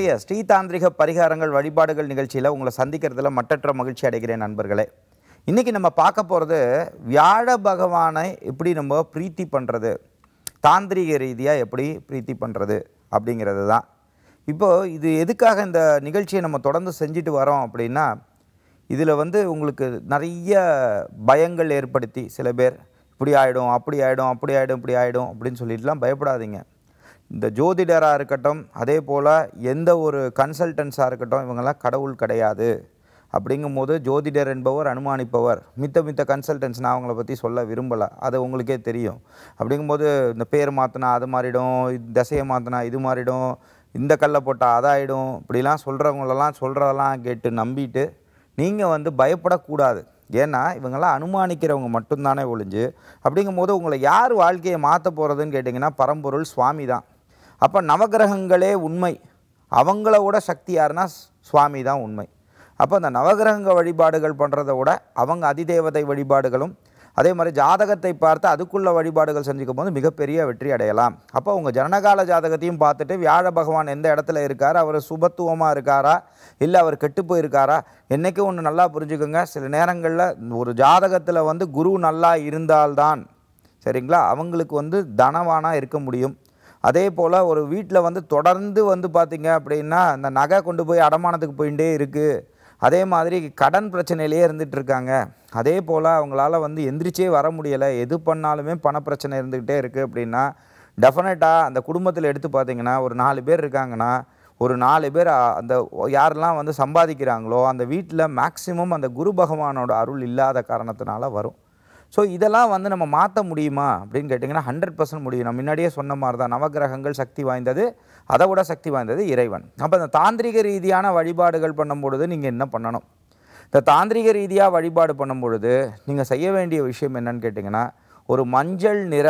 இன்றைய ஸ்ரீதாந்திரிக பரிகாரங்கள் வழிபாடுகள் நிகழ்ச்சியில் உங்களை சந்திக்கிறதுல மட்டற்ற மகிழ்ச்சி அடைகிறேன் நண்பர்களே இன்றைக்கி நம்ம பார்க்க போகிறது வியாழ பகவானை எப்படி நம்ம பிரீத்தி பண்ணுறது தாந்திரிக ரீதியாக எப்படி பிரீத்தி பண்ணுறது அப்படிங்கிறது தான் இப்போது இது எதுக்காக இந்த நிகழ்ச்சியை நம்ம தொடர்ந்து செஞ்சுட்டு வரோம் அப்படின்னா இதில் வந்து உங்களுக்கு நிறைய பயங்கள் ஏற்படுத்தி சில பேர் இப்படி ஆகிடும் அப்படி ஆகிடும் அப்படி ஆகிடும் இப்படி ஆகிடும் அப்படின்னு சொல்லிட்டுலாம் பயப்படாதீங்க இந்த ஜோதிடராக இருக்கட்டும் அதே போல் எந்த ஒரு கன்சல்டன்ஸாக இருக்கட்டும் இவங்கெல்லாம் கடவுள் கிடையாது அப்படிங்கும்போது ஜோதிடர் என்பவர் அனுமானிப்பவர் மித்த மித்த கன்சல்டன்ஸ் நான் அவங்கள பற்றி சொல்ல விரும்பலை அது உங்களுக்கே தெரியும் அப்படிங்கும்போது இந்த பேர் மாற்றினா அது மாறிடும் திசையை மாற்றினா இது மாறிடும் இந்த கல்லை போட்டால் அதாயிடும் இப்படிலாம் சொல்கிறவங்களெல்லாம் சொல்கிறதெல்லாம் கேட்டு நம்பிட்டு நீங்கள் வந்து பயப்படக்கூடாது ஏன்னா இவங்கெல்லாம் அனுமானிக்கிறவங்க மட்டும்தானே ஒழிஞ்சு அப்படிங்கும்போது உங்களை யார் வாழ்க்கையை மாற்ற போகிறதுன்னு கேட்டிங்கன்னா பரம்பொருள் சுவாமி தான் அப்போ நவகிரகங்களே உண்மை அவங்கள விட சக்தி யாருன்னா சுவாமி தான் உண்மை அப்போ அந்த நவகிரகங்க வழிபாடுகள் பண்ணுறத விட அவங்க அதிதேவதை வழிபாடுகளும் அதே மாதிரி ஜாதகத்தை பார்த்து அதுக்குள்ள வழிபாடுகள் செஞ்சுக்கும் போது மிகப்பெரிய வெற்றி அடையலாம் அப்போ உங்கள் ஜனகால ஜாதகத்தையும் பார்த்துட்டு வியாழ பகவான் எந்த இடத்துல இருக்கார் அவர் சுபத்துவமாக இருக்காரா இல்லை அவர் கெட்டு போயிருக்காரா என்றைக்கும் ஒன்று நல்லா புரிஞ்சுக்கோங்க சில நேரங்களில் ஒரு ஜாதகத்தில் வந்து குரு நல்லா இருந்தால்தான் சரிங்களா அவங்களுக்கு வந்து தனவானாக இருக்க முடியும் அதே போல் ஒரு வீட்டில் வந்து தொடர்ந்து வந்து பார்த்திங்க அப்படின்னா அந்த நகை கொண்டு போய் அடமானத்துக்கு போயிட்டே இருக்குது அதே மாதிரி கடன் பிரச்சனையிலே இருந்துகிட்டு இருக்காங்க அதே போல் அவங்களால வந்து எந்திரிச்சே வர முடியலை எது பண்ணாலுமே பணப்பிரச்சனை இருந்துக்கிட்டே இருக்குது அப்படின்னா டெஃபினட்டாக அந்த குடும்பத்தில் எடுத்து பார்த்திங்கன்னா ஒரு நாலு பேர் இருக்காங்கன்னா ஒரு நாலு பேர் அந்த யாரெல்லாம் வந்து சம்பாதிக்கிறாங்களோ அந்த வீட்டில் மேக்சிமம் அந்த குரு பகவானோட அருள் இல்லாத காரணத்தினால வரும் ஸோ இதெல்லாம் வந்து நம்ம மாற்ற முடியுமா அப்படின்னு கேட்டிங்கன்னா ஹண்ட்ரட் பர்சன்ட் முடியும் நம்ம முன்னாடியே சொன்ன மாதிரி தான் நவகிரகங்கள் சக்தி வாய்ந்தது அதை விட சக்தி வாய்ந்தது இறைவன் அப்போ இந்த தாந்திரிக ரீதியான வழிபாடுகள் பண்ணும்பொழுது நீங்கள் என்ன பண்ணணும் இந்த தாந்திரிக ரீதியாக வழிபாடு பண்ணும் பொழுது நீங்கள் செய்ய வேண்டிய விஷயம் என்னன்னு கேட்டிங்கன்னா ஒரு மஞ்சள் நிற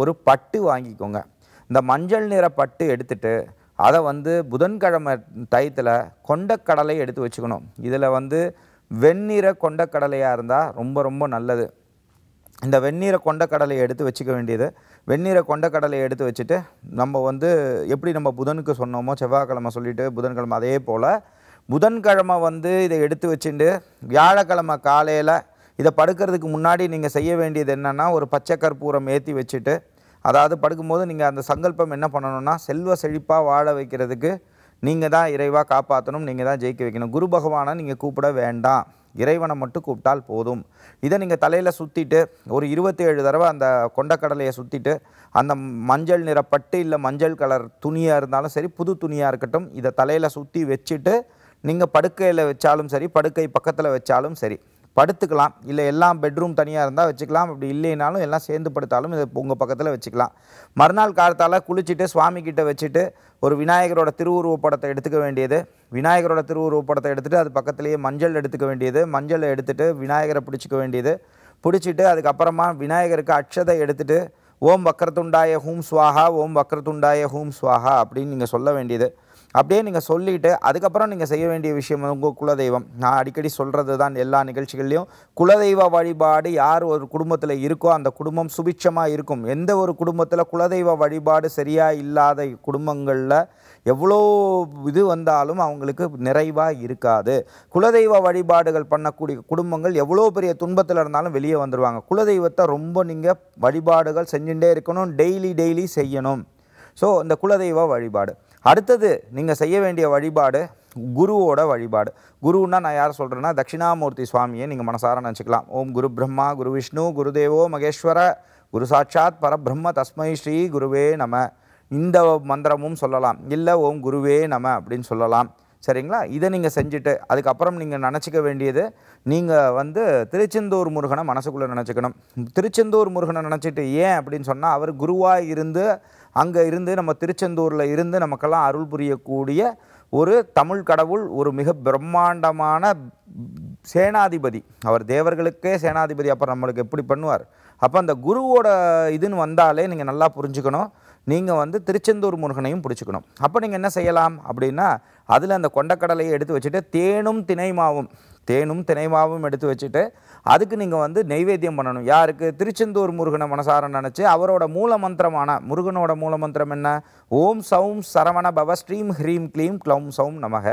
ஒரு பட்டு வாங்கிக்கோங்க இந்த மஞ்சள் நிற பட்டு எடுத்துட்டு அதை வந்து புதன்கிழமை டயத்தில் கொண்டக்கடலை எடுத்து வச்சுக்கணும் இதில் வந்து வெண்ணிற கொண்டக்கடலையாக இருந்தால் ரொம்ப ரொம்ப நல்லது இந்த வெந்நீரை கொண்ட கடலையை எடுத்து வச்சுக்க வேண்டியது வெந்நீரை கொண்ட கடலையை எடுத்து வச்சுட்டு நம்ம வந்து எப்படி நம்ம புதனுக்கு சொன்னோமோ செவ்வாய்க்கிழமை சொல்லிவிட்டு புதன்கிழமை அதே போல் புதன்கிழமை வந்து இதை எடுத்து வச்சுட்டு வியாழக்கிழமை காலையில் இதை படுக்கிறதுக்கு முன்னாடி நீங்கள் செய்ய வேண்டியது என்னென்னா ஒரு பச்சை கற்பூரம் ஏற்றி வச்சுட்டு அதாவது படுக்கும்போது நீங்கள் அந்த சங்கல்பம் என்ன பண்ணணும்னா செல்வ செழிப்பாக வாழ வைக்கிறதுக்கு நீங்கள் தான் இறைவாக காப்பாற்றணும் நீங்கள் தான் ஜெயிக்க வைக்கணும் குரு பகவானை நீங்கள் கூப்பிட வேண்டாம் இறைவனை மட்டும் கூப்பிட்டால் போதும் இதை நீங்கள் தலையில் சுற்றிட்டு ஒரு இருபத்தி ஏழு தடவை அந்த கொண்டக்கடலையை சுற்றிட்டு அந்த மஞ்சள் நிறப்பட்டு இல்லை மஞ்சள் கலர் துணியாக இருந்தாலும் சரி புது துணியாக இருக்கட்டும் இதை தலையில் சுற்றி வச்சுட்டு நீங்கள் படுக்கையில் வச்சாலும் சரி படுக்கை பக்கத்தில் வச்சாலும் சரி படுத்துக்கலாம் இல்லை எல்லாம் பெட்ரூம் தனியாக இருந்தால் வச்சுக்கலாம் அப்படி இல்லைனாலும் எல்லாம் சேர்ந்து படுத்தாலும் இதை உங்கள் பக்கத்தில் வச்சுக்கலாம் மறுநாள் காலத்தால் குளிச்சுட்டு சுவாமிக்கிட்ட வச்சுட்டு ஒரு விநாயகரோட திருவுருவ படத்தை எடுத்துக்க வேண்டியது விநாயகரோட திருவுருவ படத்தை எடுத்துகிட்டு அது பக்கத்துலேயே மஞ்சள் எடுத்துக்க வேண்டியது மஞ்சளை எடுத்துகிட்டு விநாயகரை பிடிச்சிக்க வேண்டியது பிடிச்சிட்டு அதுக்கப்புறமா விநாயகருக்கு அக்ஷதை எடுத்துகிட்டு ஓம் வக்கரத்துண்டாய ஹூம் ஸ்வாஹா ஓம் வக்கரத்துண்டாய ஹூம் ஸ்வாஹா அப்படின்னு நீங்கள் சொல்ல வேண்டியது அப்படியே நீங்கள் சொல்லிவிட்டு அதுக்கப்புறம் நீங்கள் செய்ய வேண்டிய விஷயம் உங்கள் குலதெய்வம் நான் அடிக்கடி சொல்கிறது தான் எல்லா நிகழ்ச்சிகள்லையும் குலதெய்வ வழிபாடு யார் ஒரு குடும்பத்தில் இருக்கோ அந்த குடும்பம் சுபிட்சமாக இருக்கும் எந்த ஒரு குடும்பத்தில் குலதெய்வ வழிபாடு சரியாக இல்லாத குடும்பங்களில் எவ்வளோ இது வந்தாலும் அவங்களுக்கு நிறைவாக இருக்காது குலதெய்வ வழிபாடுகள் பண்ணக்கூடிய குடும்பங்கள் எவ்வளோ பெரிய துன்பத்தில் இருந்தாலும் வெளியே வந்துடுவாங்க குலதெய்வத்தை ரொம்ப நீங்கள் வழிபாடுகள் செஞ்சுட்டே இருக்கணும் டெய்லி டெய்லி செய்யணும் ஸோ இந்த குலதெய்வ வழிபாடு அடுத்தது நீங்கள் செய்ய வேண்டிய வழிபாடு குருவோட வழிபாடு குருன்னா நான் யார் சொல்கிறேன்னா தட்சிணாமூர்த்தி சுவாமியை நீங்கள் மனசார நினச்சிக்கலாம் ஓம் குரு பிரம்மா குரு விஷ்ணு குருதேவோ மகேஸ்வர குரு சாட்சாத் பரபிரம்ம தஸ்மை ஸ்ரீ குருவே நம இந்த மந்திரமும் சொல்லலாம் இல்லை ஓம் குருவே நம அப்படின்னு சொல்லலாம் சரிங்களா இதை நீங்கள் செஞ்சுட்டு அதுக்கப்புறம் நீங்கள் நினச்சிக்க வேண்டியது நீங்கள் வந்து திருச்செந்தூர் முருகனை மனசுக்குள்ளே நினச்சிக்கணும் திருச்செந்தூர் முருகனை நினச்சிட்டு ஏன் அப்படின்னு சொன்னால் அவர் குருவாக இருந்து அங்கே இருந்து நம்ம திருச்செந்தூரில் இருந்து நமக்கெல்லாம் அருள் புரியக்கூடிய ஒரு தமிழ் கடவுள் ஒரு மிக பிரம்மாண்டமான சேனாதிபதி அவர் தேவர்களுக்கே சேனாதிபதி அப்புறம் நம்மளுக்கு எப்படி பண்ணுவார் அப்போ அந்த குருவோட இதுன்னு வந்தாலே நீங்கள் நல்லா புரிஞ்சுக்கணும் நீங்கள் வந்து திருச்செந்தூர் முருகனையும் பிடிச்சிக்கணும் அப்போ நீங்கள் என்ன செய்யலாம் அப்படின்னா அதில் அந்த கொண்டக்கடலையை எடுத்து வச்சுட்டு தேனும் தினைமாவும் தேனும் தினைமாவும் எடுத்து வச்சுட்டு அதுக்கு நீங்கள் வந்து நெய்வேத்தியம் பண்ணணும் யாருக்கு திருச்செந்தூர் முருகனை மனசாரம் நினச்சி அவரோட மூல மந்திரமான முருகனோட மூல மந்திரம் என்ன ஓம் சௌம் சரவண பவ ஸ்ரீம் ஹ்ரீம் க்ளீம் க்ளௌம் சௌம் நமக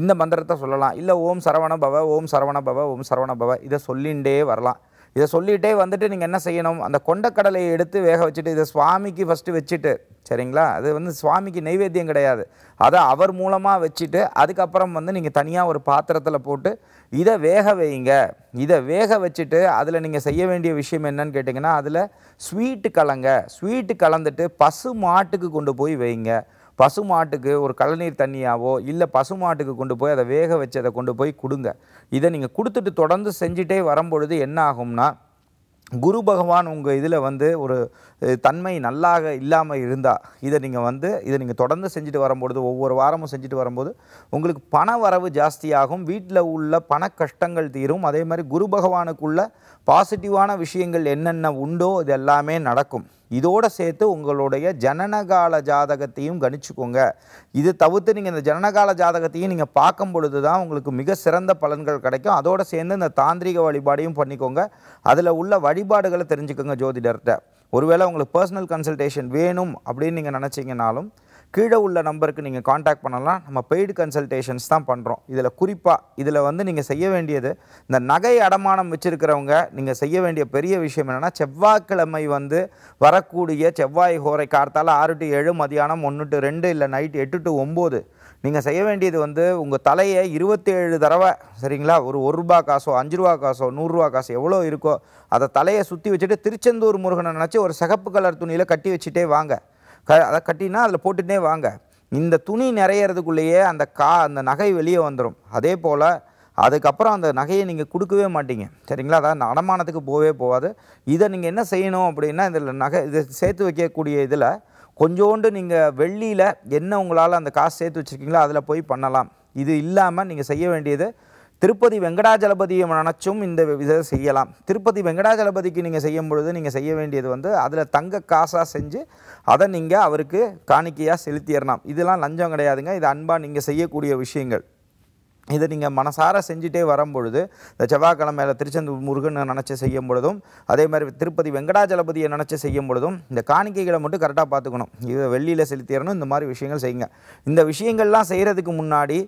இந்த மந்திரத்தை சொல்லலாம் இல்லை ஓம் சரவண பவ ஓம் சரவண பவ ஓம் சரவண பவ இதை சொல்லிண்டே வரலாம் இதை சொல்லிகிட்டே வந்துட்டு நீங்கள் என்ன செய்யணும் அந்த கொண்டக்கடலையை எடுத்து வேக வச்சுட்டு இதை சுவாமிக்கு ஃபஸ்ட்டு வச்சுட்டு சரிங்களா அது வந்து சுவாமிக்கு நைவேத்தியம் கிடையாது அதை அவர் மூலமாக வச்சுட்டு அதுக்கப்புறம் வந்து நீங்கள் தனியாக ஒரு பாத்திரத்தில் போட்டு இதை வேக வைங்க இதை வேக வச்சுட்டு அதில் நீங்கள் செய்ய வேண்டிய விஷயம் என்னன்னு கேட்டிங்கன்னா அதில் ஸ்வீட்டு கலங்க ஸ்வீட்டு கலந்துட்டு பசு மாட்டுக்கு கொண்டு போய் வைங்க பசுமாட்டுக்கு ஒரு கழநீர் தண்ணியாவோ இல்லை பசுமாட்டுக்கு கொண்டு போய் அதை வேக வச்சு அதை கொண்டு போய் கொடுங்க இதை நீங்கள் கொடுத்துட்டு தொடர்ந்து செஞ்சுட்டே வரும்பொழுது என்ன ஆகும்னா குரு பகவான் உங்கள் இதில் வந்து ஒரு தன்மை நல்லாக இல்லாமல் இருந்தால் இதை நீங்கள் வந்து இதை நீங்கள் தொடர்ந்து செஞ்சுட்டு வரும்பொழுது ஒவ்வொரு வாரமும் செஞ்சுட்டு வரும்போது உங்களுக்கு பண வரவு ஜாஸ்தியாகும் வீட்டில் உள்ள பண கஷ்டங்கள் தீரும் அதே மாதிரி குரு பகவானுக்குள்ள பாசிட்டிவான விஷயங்கள் என்னென்ன உண்டோ இது எல்லாமே நடக்கும் இதோடு சேர்த்து உங்களுடைய ஜனனகால ஜாதகத்தையும் கணிச்சுக்கோங்க இது தவிர்த்து நீங்கள் இந்த ஜனனகால ஜாதகத்தையும் நீங்கள் பார்க்கும் பொழுது தான் உங்களுக்கு மிக சிறந்த பலன்கள் கிடைக்கும் அதோடு சேர்ந்து இந்த தாந்திரிக வழிபாடையும் பண்ணிக்கோங்க அதில் உள்ள வழிபாடுகளை தெரிஞ்சுக்கோங்க ஜோதிடர்கிட்ட ஒருவேளை உங்களுக்கு பர்சனல் கன்சல்டேஷன் வேணும் அப்படின்னு நீங்கள் நினச்சிங்கனாலும் கீழே உள்ள நம்பருக்கு நீங்கள் காண்டாக்ட் பண்ணலாம் நம்ம பெய்டு கன்சல்டேஷன்ஸ் தான் பண்ணுறோம் இதில் குறிப்பாக இதில் வந்து நீங்கள் செய்ய வேண்டியது இந்த நகை அடமானம் வச்சுருக்கிறவங்க நீங்கள் செய்ய வேண்டிய பெரிய விஷயம் என்னென்னா செவ்வாய்க்கிழமை வந்து வரக்கூடிய செவ்வாய் ஹோரை கார்த்தால் ஆறு டு ஏழு மதியானம் ஒன்று டு ரெண்டு இல்லை நைட்டு எட்டு டு ஒம்பது நீங்கள் செய்ய வேண்டியது வந்து உங்கள் தலையை இருபத்தேழு தடவை சரிங்களா ஒரு ஒரு ரூபா காசோ அஞ்சு ரூபா காசோ நூறுரூவா காசு எவ்வளோ இருக்கோ அதை தலையை சுற்றி வச்சுட்டு திருச்செந்தூர் முருகனை நினச்சி ஒரு சிகப்பு கலர் துணியில் கட்டி வச்சுட்டே வாங்க க அதை கட்டினா அதில் போட்டுட்டே வாங்க இந்த துணி நிறையறதுக்குள்ளேயே அந்த கா அந்த நகை வெளியே வந்துடும் அதே போல் அதுக்கப்புறம் அந்த நகையை நீங்கள் கொடுக்கவே மாட்டீங்க சரிங்களா அதாவது அடமானத்துக்கு போகவே போகாது இதை நீங்கள் என்ன செய்யணும் அப்படின்னா இதில் நகை இதை சேர்த்து வைக்கக்கூடிய இதில் கொஞ்சோண்டு நீங்கள் வெள்ளியில் என்ன உங்களால் அந்த காசு சேர்த்து வச்சுருக்கீங்களோ அதில் போய் பண்ணலாம் இது இல்லாமல் நீங்கள் செய்ய வேண்டியது திருப்பதி வெங்கடாஜலபதியை நினச்சும் இந்த இதை செய்யலாம் திருப்பதி வெங்கடாஜலபதிக்கு நீங்கள் செய்யும் பொழுது நீங்கள் செய்ய வேண்டியது வந்து அதில் தங்க காசாக செஞ்சு அதை நீங்கள் அவருக்கு காணிக்கையாக செலுத்திடலாம் இதெல்லாம் லஞ்சம் கிடையாதுங்க இது அன்பாக நீங்கள் செய்யக்கூடிய விஷயங்கள் இதை நீங்கள் மனசார செஞ்சுட்டே வரும்பொழுது இந்த செவ்வாய்க்கிழமையில் திருச்செந்தூர் முருகன் நினச்சி செய்யும் பொழுதும் அதே மாதிரி திருப்பதி வெங்கடாஜலபதியை நினச்சி செய்யும் பொழுதும் இந்த காணிக்கைகளை மட்டும் கரெக்டாக பார்த்துக்கணும் இதை வெள்ளியில் செலுத்திடணும் இந்த மாதிரி விஷயங்கள் செய்யுங்க இந்த விஷயங்கள்லாம் செய்கிறதுக்கு முன்னாடி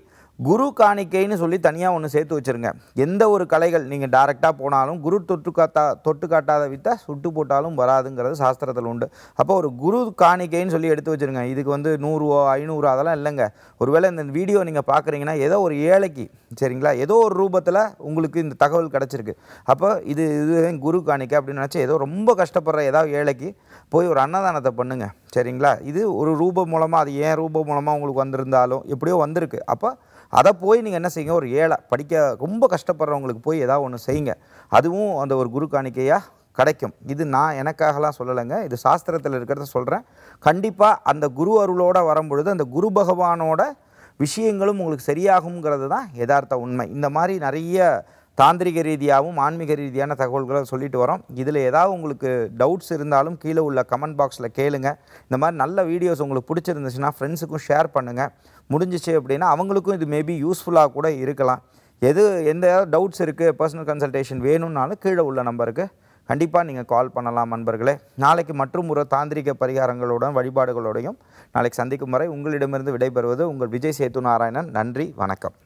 குரு காணிக்கைன்னு சொல்லி தனியாக ஒன்று சேர்த்து வச்சுருங்க எந்த ஒரு கலைகள் நீங்கள் டைரெக்டாக போனாலும் குரு தொட்டு காத்தா தொட்டு காட்டாத வித்தா சுட்டு போட்டாலும் வராதுங்கிறது சாஸ்திரத்தில் உண்டு அப்போ ஒரு குரு காணிக்கைன்னு சொல்லி எடுத்து வச்சுருங்க இதுக்கு வந்து நூறுரூவா ஐநூறு அதெல்லாம் இல்லைங்க ஒருவேளை இந்த வீடியோ நீங்கள் பார்க்குறீங்கன்னா ஏதோ ஒரு ஏழைக்கு சரிங்களா ஏதோ ஒரு ரூபத்தில் உங்களுக்கு இந்த தகவல் கிடச்சிருக்கு அப்போ இது இது குரு காணிக்கை அப்படின்னு நினச்சி ஏதோ ரொம்ப கஷ்டப்படுற ஏதாவது ஏழைக்கு போய் ஒரு அன்னதானத்தை பண்ணுங்கள் சரிங்களா இது ஒரு ரூபம் மூலமாக அது ஏன் ரூபம் மூலமாக உங்களுக்கு வந்திருந்தாலும் எப்படியோ வந்திருக்கு அப்போ அதை போய் நீங்கள் என்ன செய்யுங்க ஒரு ஏழை படிக்க ரொம்ப கஷ்டப்படுறவங்களுக்கு போய் ஏதாவது ஒன்று செய்யுங்க அதுவும் அந்த ஒரு குரு காணிக்கையாக கிடைக்கும் இது நான் எனக்காகலாம் சொல்லலைங்க இது சாஸ்திரத்தில் இருக்கிறத சொல்கிறேன் கண்டிப்பாக அந்த குரு அருளோடு வரும்பொழுது அந்த குரு பகவானோட விஷயங்களும் உங்களுக்கு சரியாகுங்கிறது தான் யதார்த்த உண்மை இந்த மாதிரி நிறைய தாந்திரிக ரீதியாகவும் ஆன்மீக ரீதியான தகவல்களை சொல்லிட்டு வரோம் இதில் ஏதாவது உங்களுக்கு டவுட்ஸ் இருந்தாலும் கீழே உள்ள கமெண்ட் பாக்ஸில் கேளுங்கள் இந்த மாதிரி நல்ல வீடியோஸ் உங்களுக்கு பிடிச்சிருந்துச்சுன்னா ஃப்ரெண்ட்ஸுக்கும் ஷேர் பண்ணுங்கள் முடிஞ்சிச்சு அப்படின்னா அவங்களுக்கும் இது மேபி யூஸ்ஃபுல்லாக கூட இருக்கலாம் எது எந்த டவுட்ஸ் இருக்குது பர்சனல் கன்சல்டேஷன் வேணும்னாலும் கீழே உள்ள நம்பருக்கு கண்டிப்பாக நீங்கள் கால் பண்ணலாம் நண்பர்களே நாளைக்கு மற்றும் ஒரு தாந்திரிக பரிகாரங்களுடன் வழிபாடுகளோடையும் நாளைக்கு சந்திக்கும் வரை உங்களிடமிருந்து விடைபெறுவது உங்கள் விஜய் சேத்து நாராயணன் நன்றி வணக்கம்